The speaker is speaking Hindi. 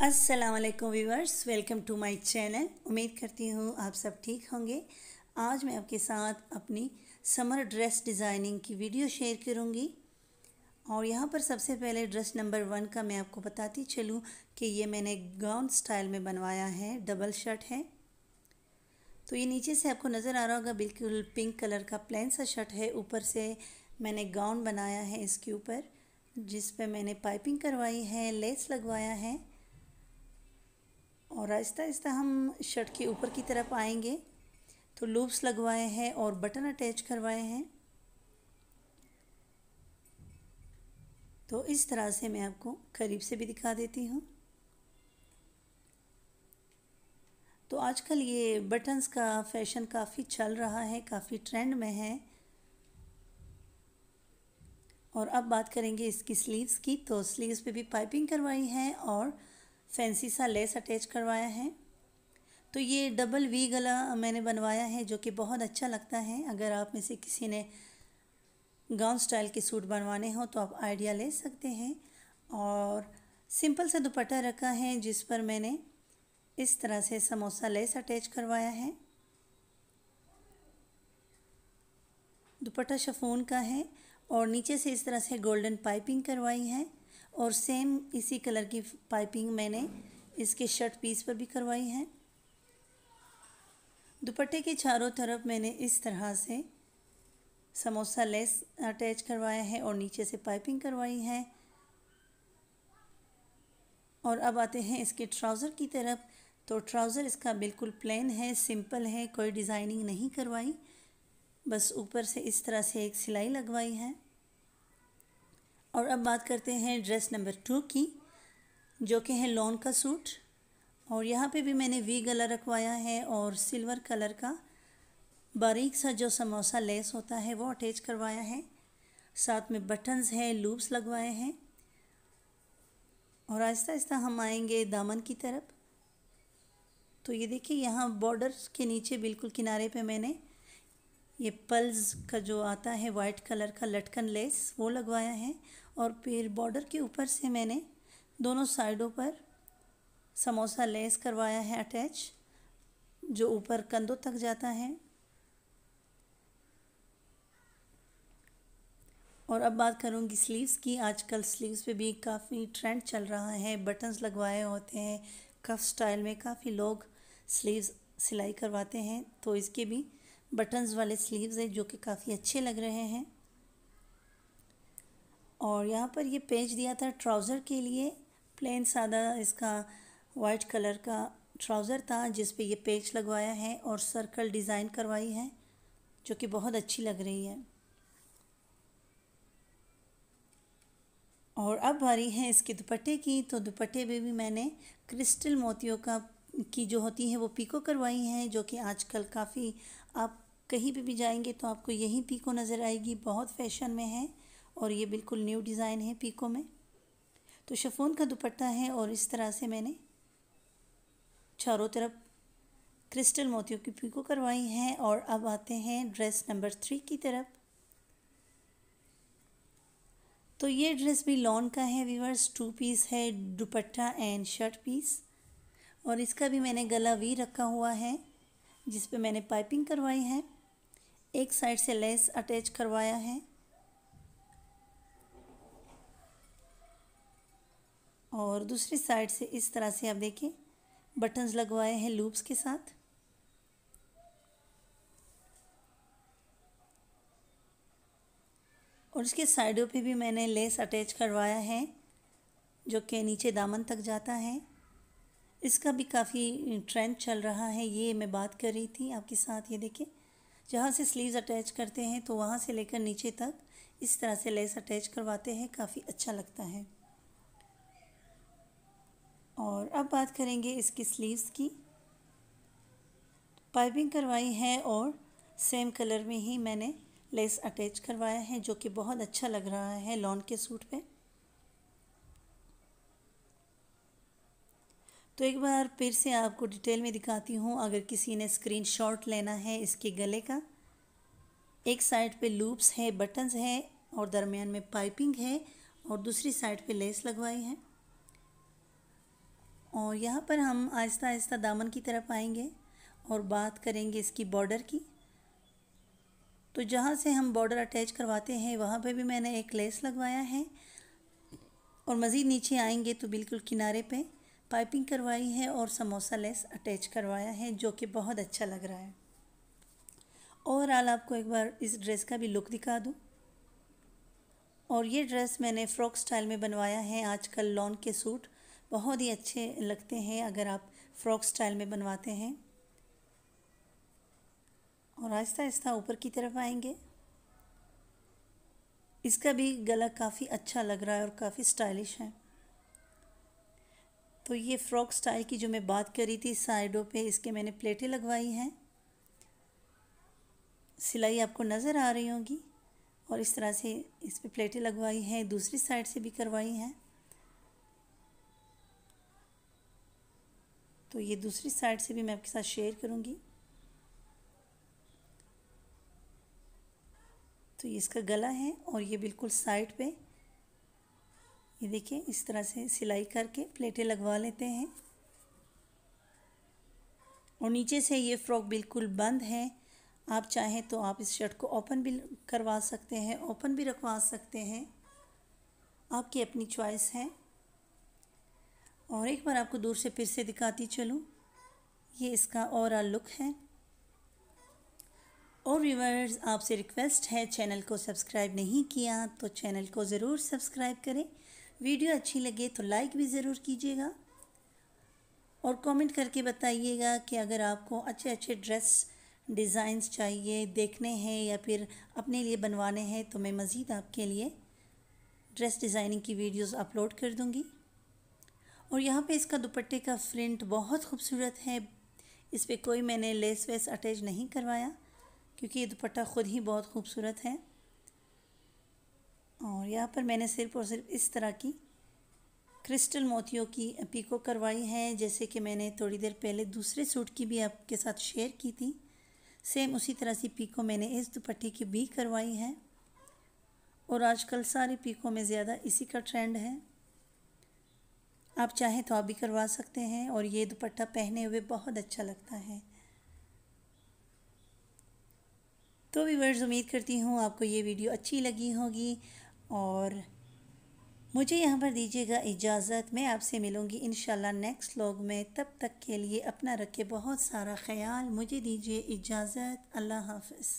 Aslam viewers welcome to my channel उम्मीद करती हूँ आप सब ठीक होंगे आज मैं आपके साथ अपनी समर ड्रेस डिज़ाइनिंग की वीडियो शेयर करूँगी और यहाँ पर सबसे पहले ड्रेस नंबर वन का मैं आपको बताती चलूँ कि ये मैंने गाउन स्टाइल में बनवाया है डबल शर्ट है तो ये नीचे से आपको नज़र आ रहा होगा बिल्कुल पिंक कलर का प्लेन सा शर्ट है ऊपर से मैंने गाउन बनाया है इसके ऊपर जिस पर मैंने पाइपिंग करवाई है लेस लगवाया है और आहिस्ता आहिस्ता हम शर्ट के ऊपर की तरफ आएंगे तो लूप्स लगवाए हैं और बटन अटैच करवाए हैं तो इस तरह से मैं आपको करीब से भी दिखा देती हूँ तो आजकल ये बटन्स का फैशन काफ़ी चल रहा है काफ़ी ट्रेंड में है और अब बात करेंगे इसकी स्लीव्स की तो स्लीव्स पे भी पाइपिंग करवाई है और फैंसी सा लेस अटैच करवाया है तो ये डबल वी गला मैंने बनवाया है जो कि बहुत अच्छा लगता है अगर आप में से किसी ने गाउन स्टाइल के सूट बनवाने हो तो आप आइडिया ले सकते हैं और सिंपल सा दुपट्टा रखा है जिस पर मैंने इस तरह से समोसा लेस अटैच करवाया है दुपट्टा शफून का है और नीचे से इस तरह से गोल्डन पाइपिंग करवाई है और सेम इसी कलर की पाइपिंग मैंने इसके शर्ट पीस पर भी करवाई है दुपट्टे के चारों तरफ मैंने इस तरह से समोसा लेस अटैच करवाया है और नीचे से पाइपिंग करवाई है और अब आते हैं इसके ट्राउज़र की तरफ तो ट्राउज़र इसका बिल्कुल प्लेन है सिंपल है कोई डिज़ाइनिंग नहीं करवाई बस ऊपर से इस तरह से एक सिलाई लगवाई है और अब बात करते हैं ड्रेस नंबर टू की जो कि है लॉन का सूट और यहाँ पे भी मैंने वी गला रखवाया है और सिल्वर कलर का बारीक सा जो समोसा लेस होता है वो अटैच करवाया है साथ में बटन्स हैं लूप्स लगवाए हैं और आहिस्ता आहिस्ता हम आएंगे दामन की तरफ तो ये देखिए यहाँ बॉर्डर के नीचे बिल्कुल किनारे पे मैंने ये पल्स का जो आता है वाइट कलर का लटकन लेस वो लगवाया है और फिर बॉर्डर के ऊपर से मैंने दोनों साइडों पर समोसा लेस करवाया है अटैच जो ऊपर कंधों तक जाता है और अब बात करूँगी स्लीव्स की आजकल स्लीव्स पे भी काफ़ी ट्रेंड चल रहा है बटन्स लगवाए होते हैं कफ स्टाइल में काफ़ी लोग स्लीव्स सिलाई करवाते हैं तो इसके भी बटन्स वाले स्लीव्स हैं जो कि काफ़ी अच्छे लग रहे हैं और यहाँ पर ये पेज दिया था ट्राउज़र के लिए प्लेन सादा इसका वाइट कलर का ट्राउज़र था जिस पे ये पेज लगवाया है और सर्कल डिज़ाइन करवाई है जो कि बहुत अच्छी लग रही है और अब बारी है इसके दुपट्टे की तो दुपट्टे पे भी मैंने क्रिस्टल मोतियों का की जो होती हैं वो पीको करवाई हैं जो कि आजकल काफ़ी आप कहीं पे भी जाएंगे तो आपको यही पीको नज़र आएगी बहुत फैशन में है और ये बिल्कुल न्यू डिज़ाइन है पीको में तो शफोन का दुपट्टा है और इस तरह से मैंने चारों तरफ क्रिस्टल मोतियों की पीको करवाई हैं और अब आते हैं ड्रेस नंबर थ्री की तरफ तो ये ड्रेस भी लॉन का है वीवर्स टू पीस है दुपट्टा एंड शर्ट पीस और इसका भी मैंने गला वी रखा हुआ है जिस पे मैंने पाइपिंग करवाई है एक साइड से लेस अटैच करवाया है और दूसरी साइड से इस तरह से आप देखें बटन्स लगवाए हैं लूप्स के साथ और इसके साइडों पे भी मैंने लेस अटैच करवाया है जो कि नीचे दामन तक जाता है इसका भी काफ़ी ट्रेंड चल रहा है ये मैं बात कर रही थी आपके साथ ये देखें जहाँ से स्लीव्स अटैच करते हैं तो वहाँ से लेकर नीचे तक इस तरह से लेस अटैच करवाते हैं काफ़ी अच्छा लगता है और अब बात करेंगे इसकी स्लीव्स की पाइपिंग करवाई है और सेम कलर में ही मैंने लेस अटैच करवाया है जो कि बहुत अच्छा लग रहा है लॉन के सूट पे तो एक बार फिर से आपको डिटेल में दिखाती हूँ अगर किसी ने शॉट लेना है इसके गले का एक साइड पे लूप्स है बटन्स हैं और दरमियान में पाइपिंग है और दूसरी साइड पे लेस लगवाई है और यहाँ पर हम आहिस्ता आहिस्ता दामन की तरफ आएंगे और बात करेंगे इसकी बॉर्डर की तो जहाँ से हम बॉर्डर अटैच करवाते हैं वहाँ पे भी मैंने एक लेस लगवाया है और मज़ीद नीचे आएंगे तो बिल्कुल किनारे पे पाइपिंग करवाई है और समोसा लेस अटैच करवाया है जो कि बहुत अच्छा लग रहा है ओवरऑल आपको एक बार इस ड्रेस का भी लुक दिखा दूँ और ये ड्रेस मैंने फ्रॉक स्टाइल में बनवाया है आजकल लॉन के सूट बहुत ही अच्छे लगते हैं अगर आप फ्रॉक स्टाइल में बनवाते हैं और आहिस्ता आहिस्ता ऊपर की तरफ आएंगे इसका भी गला काफ़ी अच्छा लग रहा है और काफ़ी स्टाइलिश है तो ये फ्रॉक स्टाइल की जो मैं बात करी थी साइडों पे इसके मैंने प्लेटें लगवाई हैं सिलाई आपको नज़र आ रही होगी और इस तरह से इस पर प्लेटें लगवाई हैं दूसरी साइड से भी करवाई हैं तो ये दूसरी साइड से भी मैं आपके साथ शेयर करूँगी तो ये इसका गला है और ये बिल्कुल साइड पे ये देखिए इस तरह से सिलाई करके प्लेटें लगवा लेते हैं और नीचे से ये फ्रॉक बिल्कुल बंद है आप चाहें तो आप इस शर्ट को ओपन भी करवा सकते हैं ओपन भी रखवा सकते हैं आपकी अपनी चॉइस है और एक बार आपको दूर से फिर से दिखाती चलूँ ये इसका ओवरऑल लुक है और व्यूवर्स आपसे रिक्वेस्ट है चैनल को सब्सक्राइब नहीं किया तो चैनल को ज़रूर सब्सक्राइब करें वीडियो अच्छी लगे तो लाइक भी ज़रूर कीजिएगा और कमेंट करके बताइएगा कि अगर आपको अच्छे अच्छे ड्रेस डिज़ाइंस चाहिए देखने हैं या फिर अपने लिए बनवाने हैं तो मैं मज़ीद आपके लिए ड्रेस डिज़ाइनिंग की वीडियोस अपलोड कर दूँगी और यहाँ पे इसका दुपट्टे का फ्रिंट बहुत खूबसूरत है इस पर कोई मैंने लेस वेस अटैच नहीं करवाया क्योंकि ये दुपट्टा ख़ुद ही बहुत खूबसूरत है और यहाँ पर मैंने सिर्फ और सिर्फ इस तरह की क्रिस्टल मोतियों की पीको करवाई है जैसे कि मैंने थोड़ी देर पहले दूसरे सूट की भी आपके साथ शेयर की थी सेम उसी तरह से पीको मैंने इस दुपट्टे की भी करवाई है और आजकल सारे पीको में ज़्यादा इसी का ट्रेंड है आप चाहें तो आप भी करवा सकते हैं और ये दुपट्टा पहने हुए बहुत अच्छा लगता है तो वीवर्स उम्मीद करती हूँ आपको ये वीडियो अच्छी लगी होगी और मुझे यहाँ पर दीजिएगा इजाज़त मैं आपसे मिलूँगी इन नेक्स्ट लॉग में तब तक के लिए अपना रखे बहुत सारा ख्याल मुझे दीजिए इजाज़त अल्लाह हाफिज़